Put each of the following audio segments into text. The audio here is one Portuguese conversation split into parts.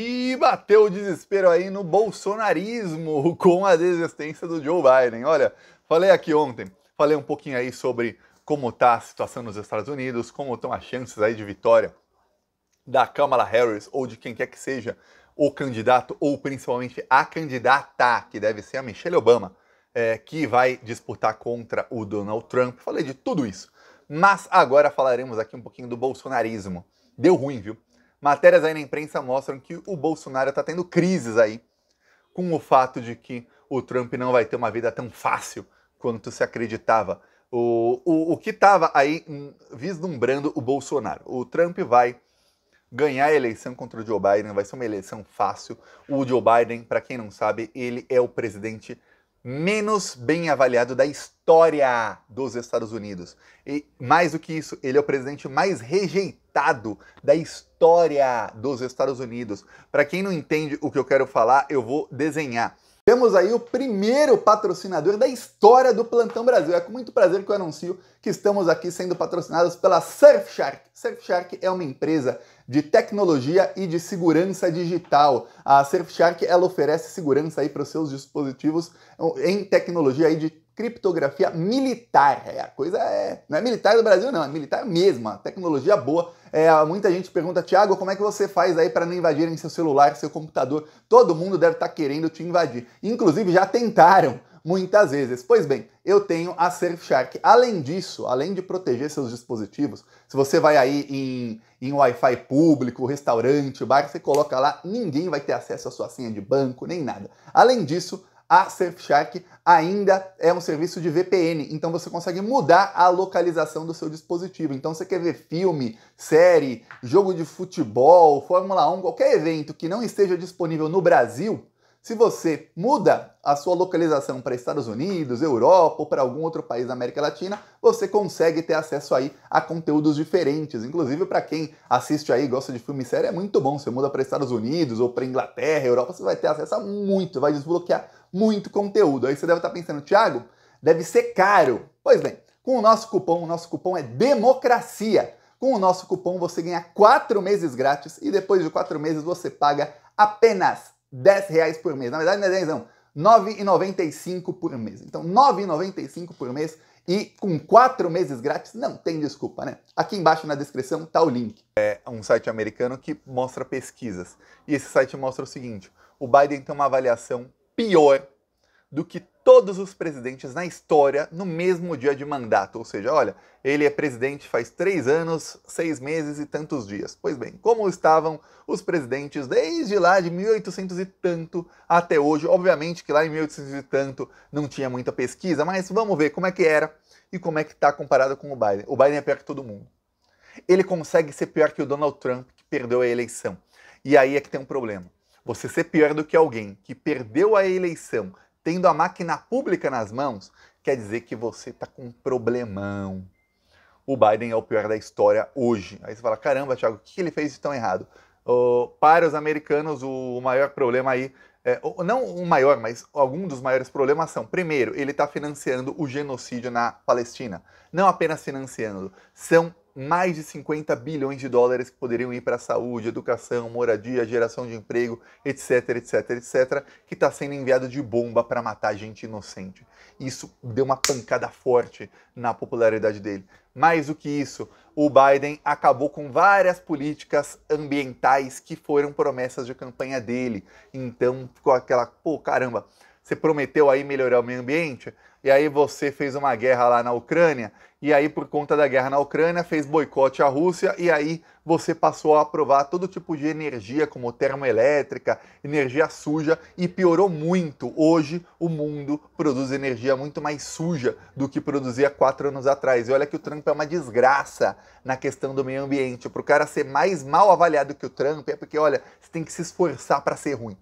E bateu o desespero aí no bolsonarismo com a desistência do Joe Biden. Olha, falei aqui ontem, falei um pouquinho aí sobre como tá a situação nos Estados Unidos, como estão as chances aí de vitória da Kamala Harris ou de quem quer que seja o candidato ou principalmente a candidata, que deve ser a Michelle Obama, é, que vai disputar contra o Donald Trump. Falei de tudo isso. Mas agora falaremos aqui um pouquinho do bolsonarismo. Deu ruim, viu? Matérias aí na imprensa mostram que o Bolsonaro está tendo crises aí com o fato de que o Trump não vai ter uma vida tão fácil quanto se acreditava. O, o, o que estava aí hum, vislumbrando o Bolsonaro? O Trump vai ganhar a eleição contra o Joe Biden, vai ser uma eleição fácil. O Joe Biden, para quem não sabe, ele é o presidente menos bem avaliado da história dos Estados Unidos. E mais do que isso, ele é o presidente mais rejeitado da história dos Estados Unidos. Para quem não entende o que eu quero falar, eu vou desenhar. Temos aí o primeiro patrocinador da história do Plantão Brasil. É com muito prazer que eu anuncio que estamos aqui sendo patrocinados pela Surfshark. Surfshark é uma empresa de tecnologia e de segurança digital. A Surfshark ela oferece segurança aí para os seus dispositivos em tecnologia aí de criptografia militar. É, a coisa é. Não é militar do Brasil, não, é militar mesmo. A tecnologia boa. É, muita gente pergunta, Tiago, como é que você faz aí para não invadirem seu celular, seu computador? Todo mundo deve estar tá querendo te invadir. Inclusive, já tentaram muitas vezes. Pois bem, eu tenho a Surfshark. Além disso, além de proteger seus dispositivos, se você vai aí em, em Wi-Fi público, restaurante, bar, você coloca lá, ninguém vai ter acesso à sua senha de banco, nem nada. Além disso, a Surfshark ainda é um serviço de VPN, então você consegue mudar a localização do seu dispositivo. Então você quer ver filme, série, jogo de futebol, Fórmula 1, qualquer evento que não esteja disponível no Brasil, se você muda a sua localização para Estados Unidos, Europa ou para algum outro país da América Latina, você consegue ter acesso aí a conteúdos diferentes. Inclusive, para quem assiste aí gosta de filme e série, é muito bom. Você muda para Estados Unidos ou para Inglaterra, Europa, você vai ter acesso a muito, vai desbloquear muito conteúdo. Aí você deve estar tá pensando, Thiago, deve ser caro. Pois bem, com o nosso cupom, o nosso cupom é democracia. Com o nosso cupom você ganha 4 meses grátis e depois de 4 meses você paga apenas 10 reais por mês. Na verdade, não é 10 não. 9,95 por mês. Então, 9,95 por mês e com quatro meses grátis, não tem desculpa, né? Aqui embaixo na descrição tá o link. É um site americano que mostra pesquisas. E esse site mostra o seguinte: o Biden tem uma avaliação pior do que todos os presidentes na história no mesmo dia de mandato. Ou seja, olha, ele é presidente faz três anos, seis meses e tantos dias. Pois bem, como estavam os presidentes desde lá de 1800 e tanto até hoje? Obviamente que lá em 1800 e tanto não tinha muita pesquisa, mas vamos ver como é que era e como é que está comparado com o Biden. O Biden é pior que todo mundo. Ele consegue ser pior que o Donald Trump, que perdeu a eleição. E aí é que tem um problema. Você ser pior do que alguém que perdeu a eleição tendo a máquina pública nas mãos, quer dizer que você está com um problemão. O Biden é o pior da história hoje. Aí você fala: caramba, Thiago, o que ele fez de tão errado? para os americanos, o maior problema aí é, não o maior, mas algum dos maiores problemas são, primeiro, ele está financiando o genocídio na Palestina. Não apenas financiando, são mais de 50 bilhões de dólares que poderiam ir para a saúde, educação, moradia, geração de emprego, etc, etc, etc, que está sendo enviado de bomba para matar gente inocente. Isso deu uma pancada forte na popularidade dele. Mais do que isso, o Biden acabou com várias políticas ambientais que foram promessas de campanha dele. Então ficou aquela, pô, caramba, você prometeu aí melhorar o meio ambiente? e aí você fez uma guerra lá na Ucrânia, e aí por conta da guerra na Ucrânia fez boicote à Rússia, e aí você passou a aprovar todo tipo de energia, como termoelétrica, energia suja, e piorou muito. Hoje o mundo produz energia muito mais suja do que produzia quatro anos atrás. E olha que o Trump é uma desgraça na questão do meio ambiente. Para o cara ser mais mal avaliado que o Trump é porque, olha, você tem que se esforçar para ser ruim.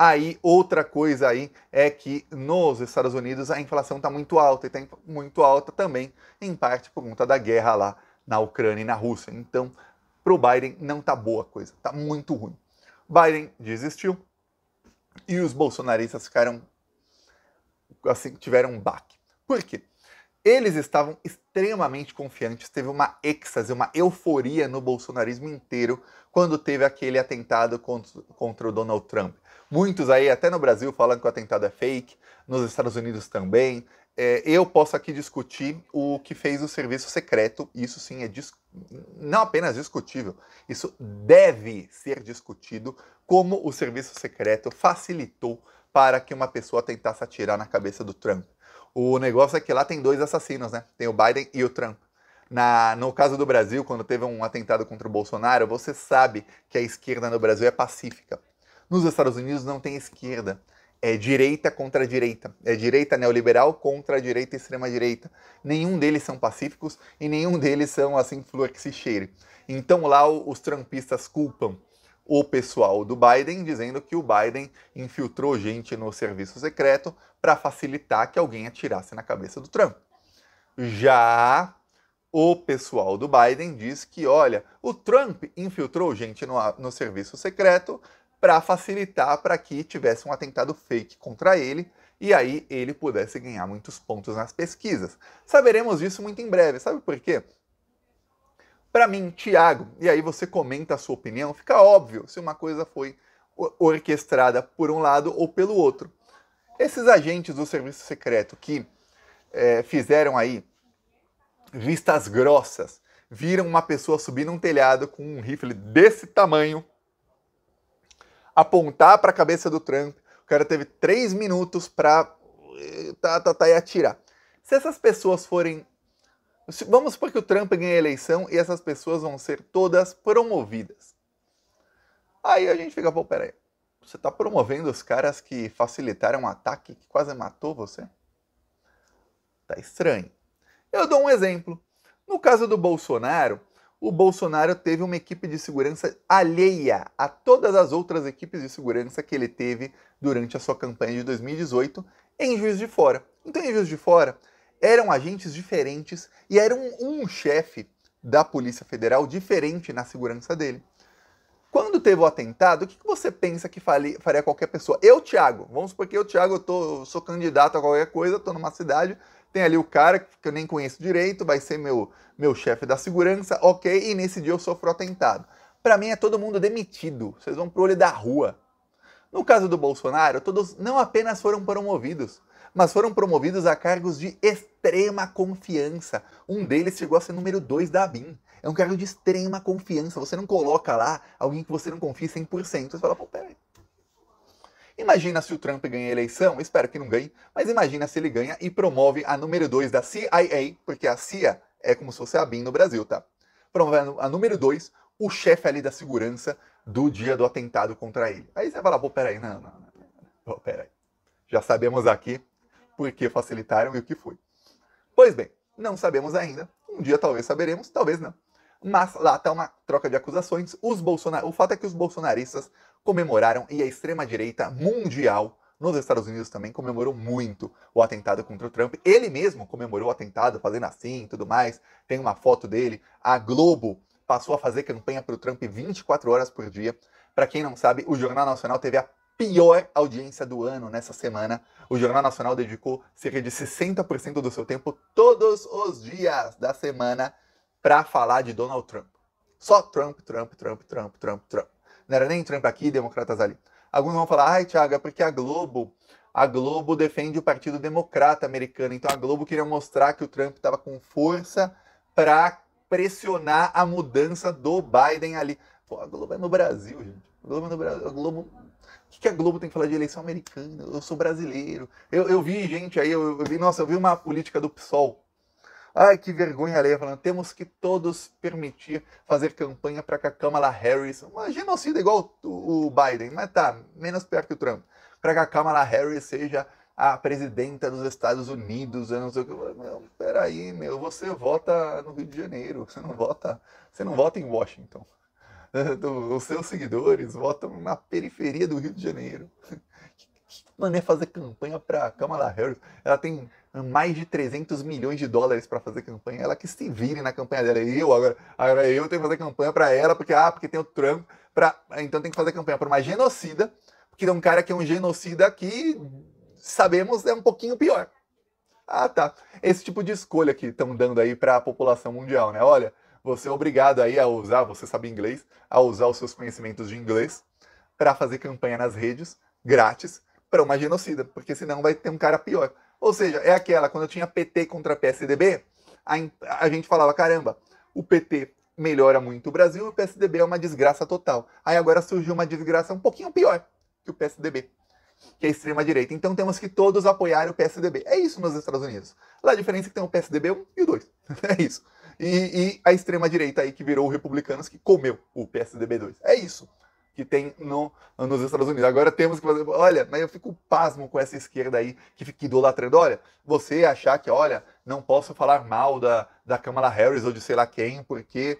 Aí, outra coisa aí é que nos Estados Unidos a inflação está muito alta e está muito alta também, em parte por conta da guerra lá na Ucrânia e na Rússia. Então, para o Biden não tá boa a coisa, tá muito ruim. Biden desistiu e os bolsonaristas ficaram assim, tiveram um baque. Por quê? Eles estavam extremamente confiantes, teve uma êxtase, uma euforia no bolsonarismo inteiro quando teve aquele atentado contra, contra o Donald Trump. Muitos aí, até no Brasil, falando que o atentado é fake, nos Estados Unidos também. É, eu posso aqui discutir o que fez o serviço secreto, isso sim é não apenas discutível, isso deve ser discutido como o serviço secreto facilitou para que uma pessoa tentasse atirar na cabeça do Trump. O negócio é que lá tem dois assassinos, né? Tem o Biden e o Trump. Na, no caso do Brasil, quando teve um atentado contra o Bolsonaro, você sabe que a esquerda no Brasil é pacífica. Nos Estados Unidos não tem esquerda. É direita contra direita. É direita neoliberal contra a direita extrema-direita. Nenhum deles são pacíficos e nenhum deles são assim flor que se cheire. Então lá os trumpistas culpam o pessoal do Biden, dizendo que o Biden infiltrou gente no serviço secreto para facilitar que alguém atirasse na cabeça do Trump. Já o pessoal do Biden diz que, olha, o Trump infiltrou gente no, no serviço secreto para facilitar para que tivesse um atentado fake contra ele e aí ele pudesse ganhar muitos pontos nas pesquisas. Saberemos disso muito em breve, sabe por quê? Para mim, Tiago, e aí você comenta a sua opinião, fica óbvio se uma coisa foi orquestrada por um lado ou pelo outro. Esses agentes do serviço secreto que é, fizeram aí vistas grossas, viram uma pessoa subir num telhado com um rifle desse tamanho, apontar para a cabeça do Trump. O cara teve três minutos para eh, tá, tá, tá, e atirar. Se essas pessoas forem. Vamos supor que o Trump ganhe a eleição e essas pessoas vão ser todas promovidas. Aí a gente fica, pô, peraí. Você está promovendo os caras que facilitaram um ataque que quase matou você? Tá estranho. Eu dou um exemplo. No caso do Bolsonaro, o Bolsonaro teve uma equipe de segurança alheia a todas as outras equipes de segurança que ele teve durante a sua campanha de 2018 em Juiz de Fora. Então, em Juiz de Fora, eram agentes diferentes e era um, um chefe da Polícia Federal diferente na segurança dele. Quando teve o atentado, o que você pensa que faria qualquer pessoa? Eu, Thiago, vamos supor que eu, Thiago, eu tô, sou candidato a qualquer coisa, estou numa cidade, tem ali o cara que eu nem conheço direito, vai ser meu, meu chefe da segurança, ok, e nesse dia eu sofro atentado. Para mim é todo mundo demitido, vocês vão pro olho da rua. No caso do Bolsonaro, todos não apenas foram promovidos, mas foram promovidos a cargos de extrema confiança. Um deles chegou a ser número 2 da BIM. É um cargo de extrema confiança. Você não coloca lá alguém que você não confia 100%. Você fala, pô, peraí, Imagina se o Trump ganha a eleição, espero que não ganhe, mas imagina se ele ganha e promove a número 2 da CIA, porque a CIA é como se fosse a BIM no Brasil, tá? Promove a número 2, o chefe ali da segurança do dia do atentado contra ele. Aí você lá, pô, peraí, não, não, não, pô, peraí. Já sabemos aqui por que facilitaram e o que foi. Pois bem, não sabemos ainda. Um dia talvez saberemos, talvez não. Mas lá está uma troca de acusações. Os bolsonar... O fato é que os bolsonaristas comemoraram e a extrema-direita mundial nos Estados Unidos também comemorou muito o atentado contra o Trump. Ele mesmo comemorou o atentado, fazendo assim e tudo mais. Tem uma foto dele. A Globo passou a fazer campanha para o Trump 24 horas por dia. Para quem não sabe, o Jornal Nacional teve a pior audiência do ano nessa semana. O Jornal Nacional dedicou cerca de 60% do seu tempo todos os dias da semana para falar de Donald Trump. Só Trump, Trump, Trump, Trump, Trump, Trump. Não era nem Trump aqui, democratas ali. Alguns vão falar, ai, Thiago, é porque a Globo, a Globo defende o Partido Democrata americano. Então a Globo queria mostrar que o Trump estava com força para pressionar a mudança do Biden ali. Pô, a Globo é no Brasil, gente. A Globo é no Brasil. A Globo. O que, a Globo tem que falar de eleição americana? Eu sou brasileiro. Eu, eu vi gente aí, eu, eu vi, nossa, eu vi uma política do PSOL Ai, que vergonha ali falando, temos que todos permitir fazer campanha para que a Kamala Harris, uma genocida igual o Biden, mas tá, menos pior que o Trump, para que a Kamala Harris seja a presidenta dos Estados Unidos, eu não sei o que. Não, peraí, meu, você vota no Rio de Janeiro, você não vota, você não vota em Washington. Os seus seguidores votam na periferia do Rio de Janeiro. Mano, fazer campanha para Kamala Harris. Ela tem mais de 300 milhões de dólares para fazer campanha. Ela que se vire na campanha dela. É eu agora, agora é eu tenho que fazer campanha para ela, porque ah, porque tem o Trump, para então tem que fazer campanha para uma genocida, porque tem um cara que é um genocida que sabemos é um pouquinho pior. Ah, tá. Esse tipo de escolha que estão dando aí para a população mundial, né? Olha, você é obrigado aí a usar, você sabe inglês, a usar os seus conhecimentos de inglês para fazer campanha nas redes grátis para uma genocida, porque senão vai ter um cara pior. Ou seja, é aquela, quando eu tinha PT contra PSDB, a, a gente falava, caramba, o PT melhora muito o Brasil e o PSDB é uma desgraça total. Aí agora surgiu uma desgraça um pouquinho pior que o PSDB, que é a extrema-direita. Então temos que todos apoiar o PSDB. É isso nos Estados Unidos. Lá a diferença é que tem o PSDB 1 e o 2. É isso. E, e a extrema-direita aí que virou o Republicanos, que comeu o PSDB 2. É isso que tem no, nos Estados Unidos. Agora temos que fazer. Olha, mas eu fico pasmo com essa esquerda aí que fica idolatrando. Olha, você achar que, olha, não posso falar mal da, da Kamala Harris ou de sei lá quem, porque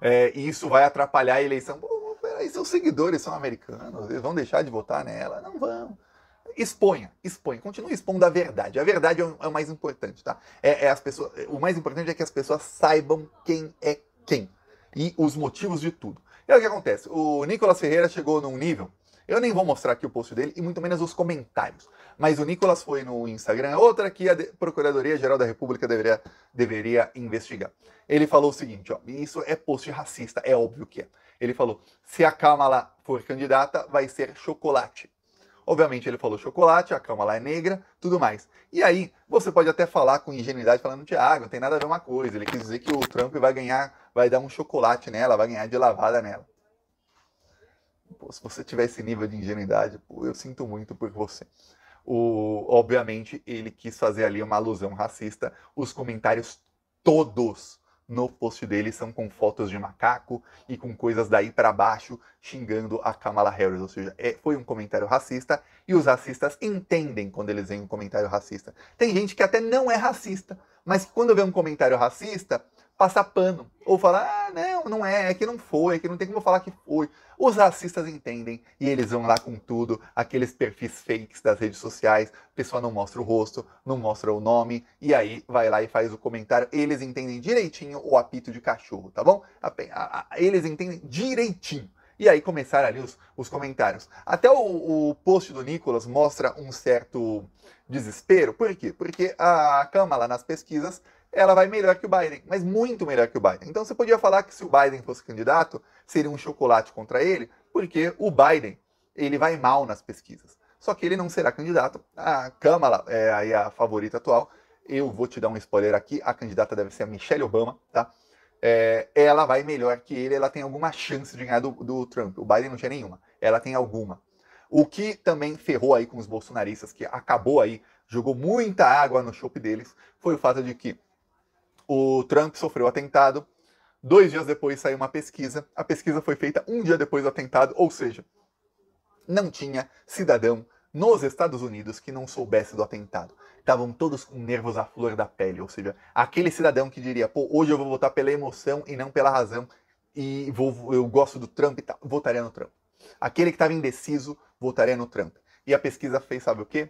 é, isso vai atrapalhar a eleição. Pô, peraí, seus seguidores são americanos, eles vão deixar de votar nela? Não vão. Exponha, exponha, continue expondo a verdade. A verdade é, é o, mais importante, tá? É, é, as pessoas, o mais importante é que as pessoas saibam quem é quem e os motivos de tudo. E é aí o que acontece? O Nicolas Ferreira chegou num nível. Eu nem vou mostrar aqui o post dele e muito menos os comentários. Mas o Nicolas foi no Instagram, outra que a Procuradoria-Geral da República deveria, deveria investigar. Ele falou o seguinte: ó, isso é post racista, é óbvio que é. Ele falou: se a Kamala for candidata, vai ser chocolate. Obviamente ele falou chocolate, a cama lá é negra, tudo mais. E aí, você pode até falar com ingenuidade falando, Tiago, não tem nada a ver uma coisa. Ele quis dizer que o Trump vai ganhar, vai dar um chocolate nela, vai ganhar de lavada nela. Pô, se você tiver esse nível de ingenuidade, pô, eu sinto muito por você. O, obviamente, ele quis fazer ali uma alusão racista. Os comentários todos no post dele são com fotos de macaco e com coisas daí para baixo xingando a Kamala Harris, ou seja, é, foi um comentário racista e os racistas entendem quando eles veem um comentário racista. Tem gente que até não é racista, mas quando vê um comentário racista, passar pano. Ou falar, ah, não, não é, é que não foi, é que não tem como falar que foi. Os racistas entendem e eles vão lá com tudo, aqueles perfis fakes das redes sociais, a pessoa não mostra o rosto, não mostra o nome, e aí vai lá e faz o comentário. Eles entendem direitinho o apito de cachorro, tá bom? Eles entendem direitinho. E aí começaram ali os, os comentários. Até o, o, post do Nicolas mostra um certo desespero. Por quê? Porque a lá nas pesquisas, ela vai melhor que o Biden, mas muito melhor que o Biden. Então você podia falar que se o Biden fosse candidato, seria um chocolate contra ele, porque o Biden ele vai mal nas pesquisas. Só que ele não será candidato. A Kamala é aí a favorita atual. Eu vou te dar um spoiler aqui. A candidata deve ser a Michelle Obama, tá? É, ela vai melhor que ele. Ela tem alguma chance de ganhar do, do Trump. O Biden não tinha nenhuma. Ela tem alguma. O que também ferrou aí com os bolsonaristas, que acabou aí, jogou muita água no chope deles, foi o fato de que o Trump sofreu atentado. Dois dias depois saiu uma pesquisa. A pesquisa foi feita um dia depois do atentado, ou seja, não tinha cidadão nos Estados Unidos que não soubesse do atentado. Estavam todos com nervos à flor da pele, ou seja, aquele cidadão que diria, pô, hoje eu vou votar pela emoção e não pela razão, e vou, eu gosto do Trump e tal, votaria no Trump. Aquele que estava indeciso votaria no Trump. E a pesquisa fez, sabe o quê?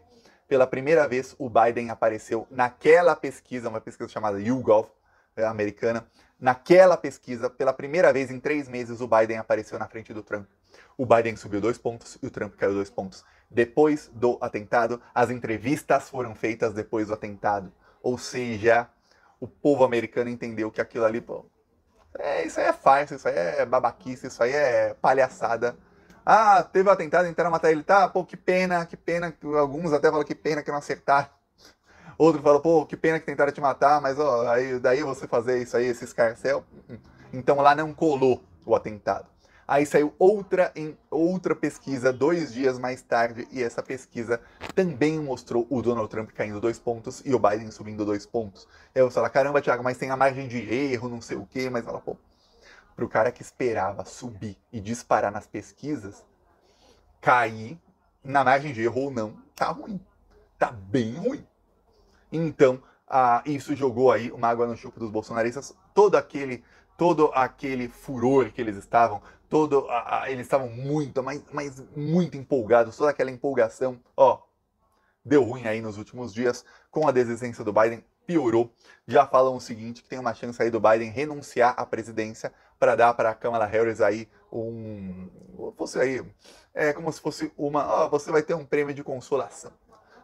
Pela primeira vez, o Biden apareceu naquela pesquisa, uma pesquisa chamada YouGov é, americana. Naquela pesquisa, pela primeira vez em três meses, o Biden apareceu na frente do Trump. O Biden subiu dois pontos e o Trump caiu dois pontos. Depois do atentado, as entrevistas foram feitas depois do atentado. Ou seja, o povo americano entendeu que aquilo ali, pô, é, isso aí é farsa, isso aí é babaquice, isso aí é palhaçada ah, teve um atentado, tentaram matar ele. Tá, pô, que pena, que pena. Alguns até falam que pena que não acertaram. Outro falou, pô, que pena que tentaram te matar, mas ó, aí, daí você fazer isso aí, esse escarcel. Então lá não colou o atentado. Aí saiu outra em outra pesquisa dois dias mais tarde e essa pesquisa também mostrou o Donald Trump caindo dois pontos e o Biden subindo dois pontos. Aí você fala, caramba, Thiago, mas tem a margem de erro, não sei o quê, mas ela pô, para o cara que esperava subir e disparar nas pesquisas, cair na margem de erro ou não, tá ruim. Tá bem ruim. Então, ah, isso jogou aí uma água no chupo dos bolsonaristas. Todo aquele, todo aquele furor que eles estavam, todo, ah, eles estavam muito, mas, mas muito empolgados, toda aquela empolgação, ó, deu ruim aí nos últimos dias com a desistência do Biden piorou. Já falam o seguinte, que tem uma chance aí do Biden renunciar à presidência para dar para a Câmara Harris aí um, você aí, é como se fosse uma, você vai ter um prêmio de consolação.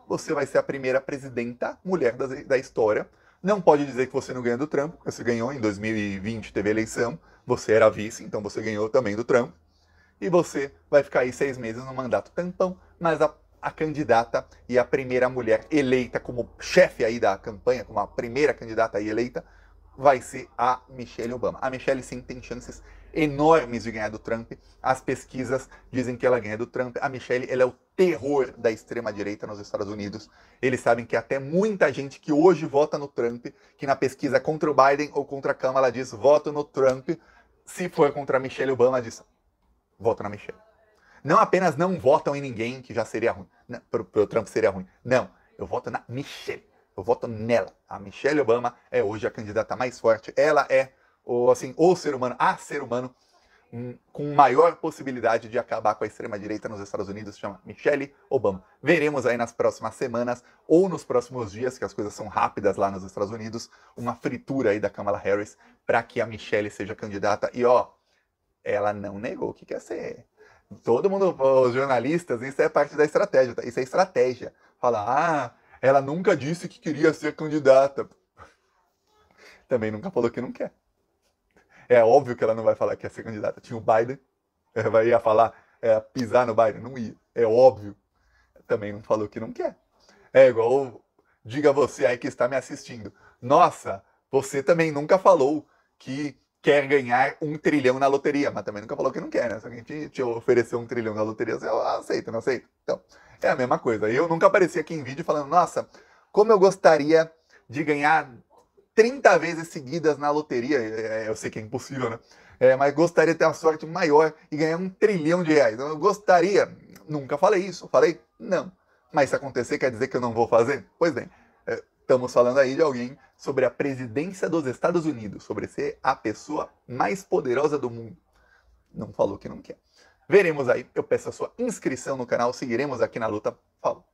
Você vai ser a primeira presidenta mulher da, da história. Não pode dizer que você não ganha do Trump, porque você ganhou em 2020, teve eleição, você era vice, então você ganhou também do Trump. E você vai ficar aí seis meses no mandato tampão, mas a a candidata e a primeira mulher eleita como chefe aí da campanha, como a primeira candidata aí eleita, vai ser a Michelle Obama. A Michelle sim tem chances enormes de ganhar do Trump. As pesquisas dizem que ela ganha do Trump. A Michelle, ela é o terror da extrema direita nos Estados Unidos. Eles sabem que até muita gente que hoje vota no Trump, que na pesquisa contra o Biden ou contra a Kamala diz voto no Trump, se for contra a Michelle Obama diz voto na Michelle. Não apenas não votam em ninguém, que já seria ruim, para o Trump seria ruim. Não, eu voto na Michelle. Eu voto nela. A Michelle Obama é hoje a candidata mais forte. Ela é o, assim, o ser humano, a ser humano hum, com maior possibilidade de acabar com a extrema-direita nos Estados Unidos, se chama Michelle Obama. Veremos aí nas próximas semanas ou nos próximos dias, que as coisas são rápidas lá nos Estados Unidos, uma fritura aí da Kamala Harris para que a Michelle seja candidata. E ó, ela não negou o que quer ser Todo mundo, os jornalistas, isso é parte da estratégia, tá? isso é estratégia. Falar, ah, ela nunca disse que queria ser candidata. Também nunca falou que não quer. É óbvio que ela não vai falar que ia ser candidata. Tinha o Biden, ela eh, ia falar, é, pisar no Biden, não ia. É óbvio. Também não falou que não quer. É igual, diga você aí que está me assistindo. Nossa, você também nunca falou que quer ganhar um trilhão na loteria, mas também nunca falou que não quer, né? Se alguém te, te oferecer um trilhão na loteria, você aceita, não aceita? Então, é a mesma coisa. Eu nunca apareci aqui em vídeo falando, nossa, como eu gostaria de ganhar 30 vezes seguidas na loteria. É, é, eu sei que é impossível, né? É, mas gostaria de ter uma sorte maior e ganhar um trilhão de reais. Então, eu gostaria. Nunca falei isso. Falei? Não. Mas se acontecer, quer dizer que eu não vou fazer? Pois bem, Estamos falando aí de alguém sobre a presidência dos Estados Unidos, sobre ser a pessoa mais poderosa do mundo. Não falou que não quer. Veremos aí. Eu peço a sua inscrição no canal, seguiremos aqui na luta. Falou.